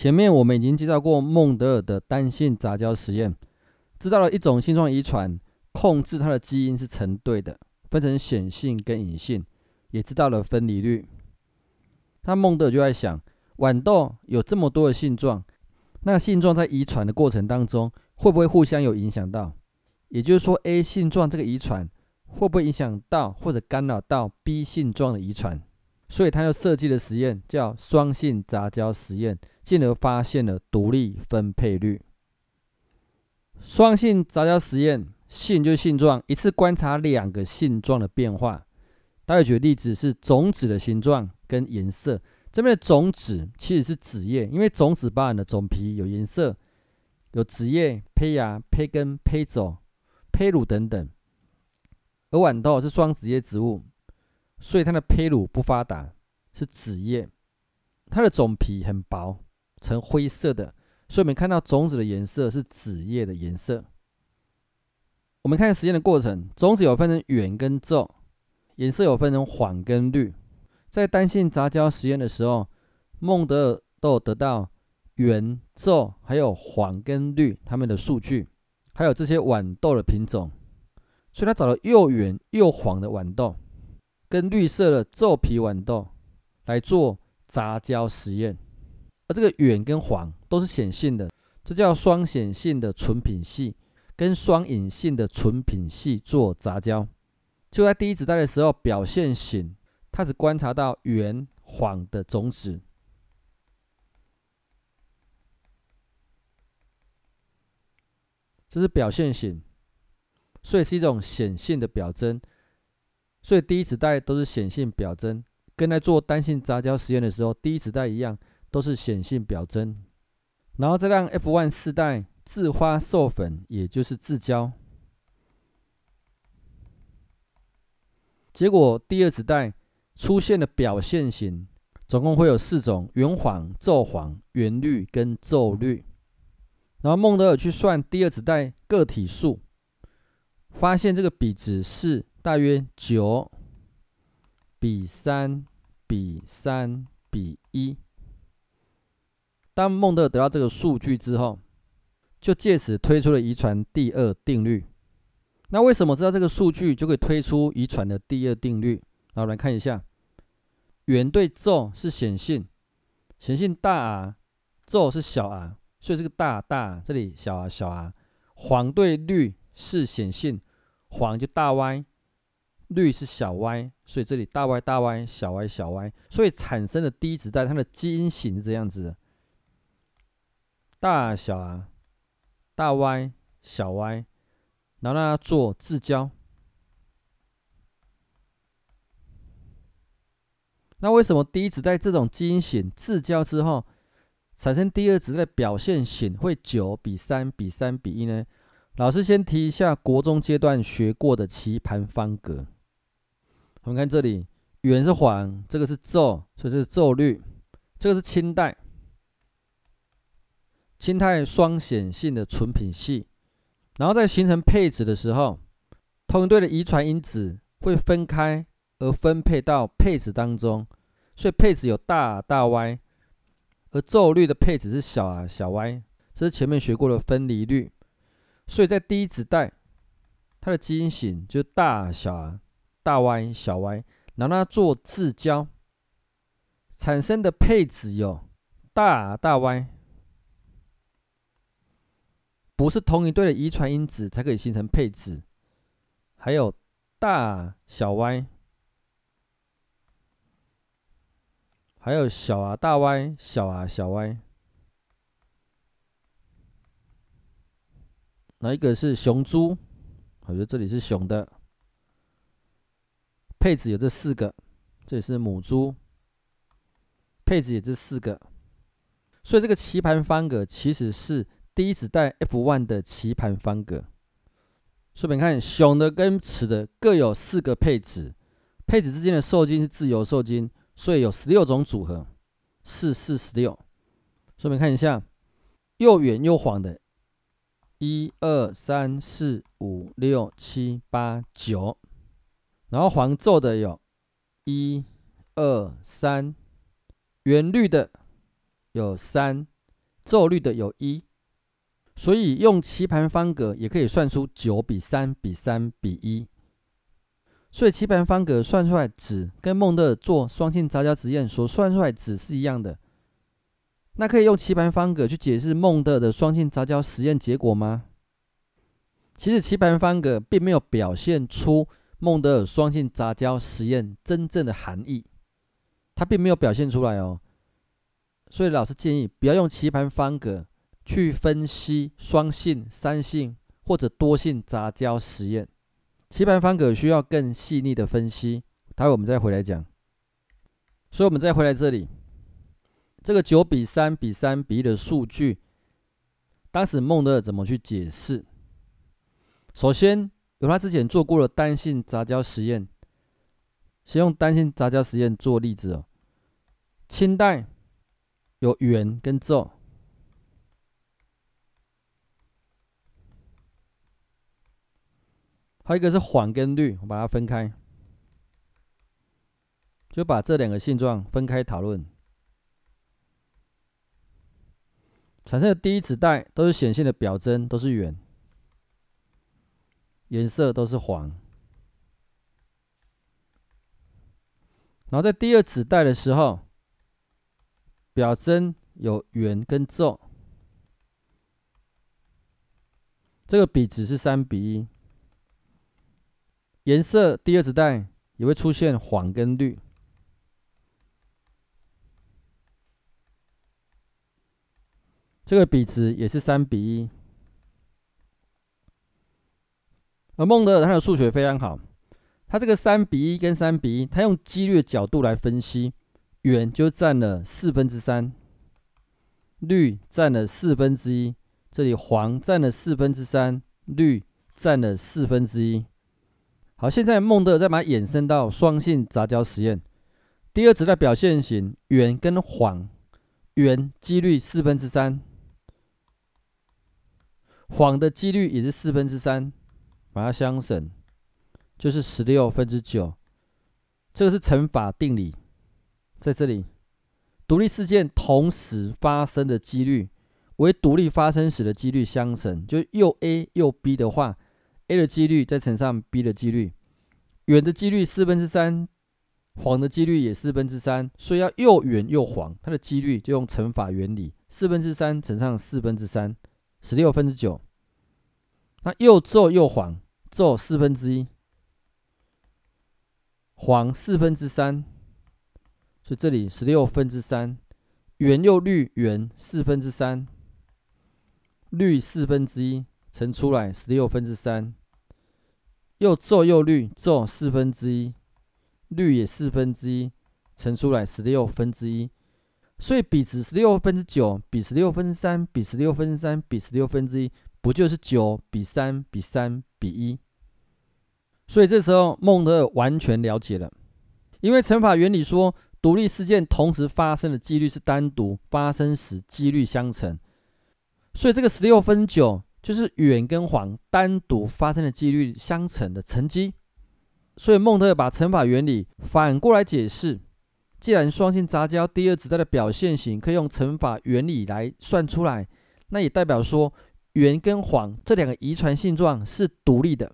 前面我们已经介绍过孟德尔的单性杂交实验，知道了一种性状遗传控制它的基因是成对的，分成显性跟隐性，也知道了分离率。那孟德尔就在想，豌豆有这么多的性状，那性状在遗传的过程当中会不会互相有影响到？也就是说，A 性状这个遗传会不会影响到或者干扰到 B 性状的遗传？所以，他就设计了实验，叫双性杂交实验，进而发现了独立分配率。双性杂交实验，性就是性状，一次观察两个性状的变化。大家举例子是种子的形状跟颜色。这边的种子其实是子叶，因为种子包含的种皮有颜色，有子叶、胚芽、胚根、胚轴、胚乳等等。而豌豆是双子叶植物。所以它的胚乳不发达，是子叶，它的种皮很薄，呈灰色的，所以我们看到种子的颜色是子叶的颜色。我们看实验的过程，种子有分成圆跟皱，颜色有分成黄跟绿。在单性杂交实验的时候，孟德尔都得到圆皱还有黄跟绿它们的数据，还有这些豌豆的品种，所以他找了又圆又黄的豌豆。跟绿色的皱皮豌豆来做杂交实验，而这个圆跟黄都是显性的，这叫双显性的纯品系跟双隐性的纯品系做杂交，就在第一子代的时候表现型，它只观察到圆黄的种子，这是表现型，所以是一种显性的表征。所以第一子代都是显性表征，跟在做单性杂交实验的时候，第一子代一样，都是显性表征。然后再让 F1 四代自花授粉，也就是自交，结果第二子代出现了表现型，总共会有四种：圆黄、皱黄、圆绿跟皱绿。然后孟德尔去算第二子代个体数，发现这个比值是。大约九比三比三比一。当孟德尔得到这个数据之后，就借此推出了遗传第二定律。那为什么知道这个数据就可以推出遗传的第二定律？那我们来看一下：圆对皱是显性，显性大 R，皱是小 r，所以这个大大这里小小 r。黄对绿是显性，黄就大 Y。绿是小 y，所以这里大 Y 大 Y 小 y 小 y，所以产生的第一子代它的基因型是这样子：的，大小啊，大 y 小 y。然后让它做自交。那为什么第一子代这种基因型自交之后，产生第二子代表现型会九比三比三比一呢？老师先提一下国中阶段学过的棋盘方格。我们看这里，圆是黄，这个是皱，所以这是皱绿，这个是清代，清代双显性的纯品系。然后在形成配子的时候，同一对的遗传因子会分开而分配到配子当中，所以配子有大大 Y，而皱绿的配子是小啊小 y，这是前面学过的分离率。所以在第一子代，它的基因型就大小。大 Y 小 y 拿它做自交，产生的配子有大啊大 Y，不是同一对的遗传因子才可以形成配子，还有大小 Y，还有小啊大 Y 小啊小 Y，哪一个是雄猪？我觉得这里是雄的。配置有这四个，这里是母猪。配置也这四个，所以这个棋盘方格其实是第一次带 F1 的棋盘方格。顺便看雄的跟雌的各有四个配置，配置之间的受精是自由受精，所以有十六种组合，四四十六。顺便看一下，又圆又黄的，一二三四五六七八九。然后黄皱的有，一、二、三，圆绿的有三，皱绿的有一，所以用棋盘方格也可以算出九比三比三比一。所以棋盘方格算出来值跟孟德尔做双性杂交实验所算出来值是一样的。那可以用棋盘方格去解释孟德尔的双性杂交实验结果吗？其实棋盘方格并没有表现出。孟德尔双性杂交实验真正的含义，它并没有表现出来哦，所以老师建议不要用棋盘方格去分析双性、三性或者多性杂交实验，棋盘方格需要更细腻的分析，待会我们再回来讲。所以，我们再回来这里，这个九比三比三比一的数据，当时孟德尔怎么去解释？首先。有他之前做过的单性杂交实验，先用单性杂交实验做例子哦。清代有圆跟皱，还有一个是黄跟绿，我把它分开，就把这两个性状分开讨论。产生的第一子代都是显性的表征，都是圆。颜色都是黄，然后在第二指代的时候，表征有圆跟皱，这个比值是三比一。颜色第二指代也会出现黄跟绿，这个比值也是三比一。而孟德尔他的数学非常好，他这个三比一跟三比一，他用几率的角度来分析，圆就占了四分之三，绿占了四分之一，这里黄占了四分之三，绿占了四分之一。好，现在孟德尔再把它延伸到双性杂交实验，第二只的表现型圆跟黄，圆几率四分之三，黄的几率也是四分之三。把它相乘，就是十六分之九。这个是乘法定理，在这里，独立事件同时发生的几率，为独立发生时的几率相乘。就又 A 又 B 的话，A 的几率再乘上 B 的几率，圆的几率四分之三，黄的几率也四分之三，所以要又圆又黄，它的几率就用乘法原理，四分之三乘上四分之三，十六分之九。那又昼又黄昼四分之一，黄四分之三，所以这里十六分之三，圆又绿圆四分之三，绿四分之一乘出来十六分之三，又昼又绿昼四分之一，绿也四分之一乘出来十六分之一，所以比值十六分之九比十六分之三比十六分之三比十六分之一。不就是九比三比三比一？所以这时候孟德尔完全了解了，因为乘法原理说，独立事件同时发生的几率是单独发生时几率相乘。所以这个十六分九就是远跟黄单独发生的几率相乘的乘积。所以孟德尔把乘法原理反过来解释：，既然双性杂交第二子代的表现型可以用乘法原理来算出来，那也代表说。圆跟黄这两个遗传性状是独立的。